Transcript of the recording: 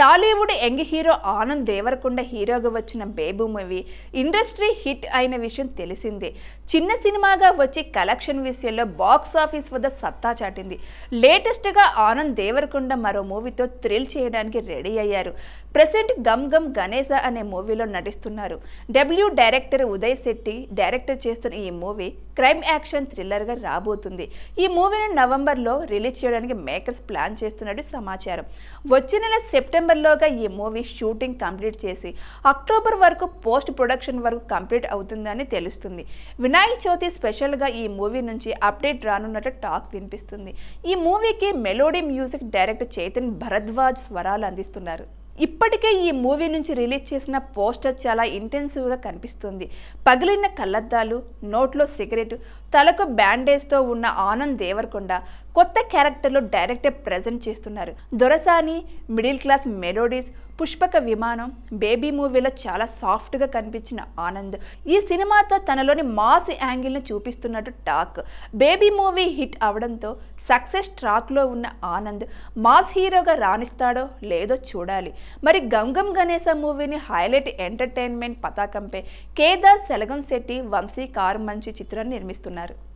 Tollywood young hero Anand Deverakonda హీరోగా వచ్చిన బేబు movie industry hit అయిన విషయం తెలిసిందే చిన్న సినిమాగా వచ్చి కలెక్షన్ విషయంలో బాక్స్ ఆఫీస్ వద్ద సత్తా చాటింది లేటెస్ట్గా ఆనంద్ దేవరకొండ మరో మూవీతో థ్రిల్ చేయడానికి రెడీ అయ్యారు ప్రజెంట్ గమ్ గమ్ గణేశ అనే మూవీలో నటిస్తున్నారు డబ్ల్యూ డైరెక్టర్ ఉదయ్ శెట్టి డైరెక్టర్ చేస్తున్న ఈ మూవీ క్రైమ్ యాక్షన్ థ్రిల్లర్గా రాబోతుంది ఈ మూవీని నవంబర్లో రిలీజ్ చేయడానికి మేకర్స్ ప్లాన్ చేస్తున్నట్టు సమాచారం వచ్చే నెల సెప్టెంబర్లోగా ఈ మూవీ షూటింగ్ కంప్లీట్ చేసి అక్టోబర్ వరకు పోస్ట్ ప్రొడక్షన్ వరకు కంప్లీట్ అవుతుందని తెలుస్తుంది వినాయక చవితి స్పెషల్గా ఈ మూవీ నుంచి అప్డేట్ రానున్నట్టు టాక్ వినిపిస్తుంది ఈ మూవీకి melody music director Chaitan Bharadwaj స్వరాలు అందిస్తున్నారు ఇప్పటికే ఈ మూవీ నుంచి రిలీజ్ చేసిన పోస్టర్ చాలా ఇంటెన్సివ్గా కనిపిస్తుంది పగిలిన కళ్ళద్దాలు నోట్లో సిగరెట్ తలకు బ్యాండేజ్తో ఉన్న ఆనంద్ దేవరకొండ కొత్త క్యారెక్టర్లు డైరెక్టర్ ప్రజెంట్ చేస్తున్నారు Dorasani middle class melodies Pushpaka Vimanam baby మూవీలో చాలా సాఫ్ట్గా కనిపించిన ఆనంద్ ఈ సినిమాతో తనలోని మాస్ యాంగిల్ను చూపిస్తున్నట్టు టాక్ బేబీ మూవీ హిట్ అవడంతో సక్సెస్ ట్రాక్లో ఉన్న ఆనంద్ మాస్ హీరోగా రాణిస్తాడో లేదో చూడాలి మరి గంగం గణేశ మూవీని హైలైట్ ఎంటర్టైన్మెంట్ పతాకంపై కేదార్ సెలగం శెట్టి వంశీ కార్ మంచి చిత్రాన్ని నిర్మిస్తున్నారు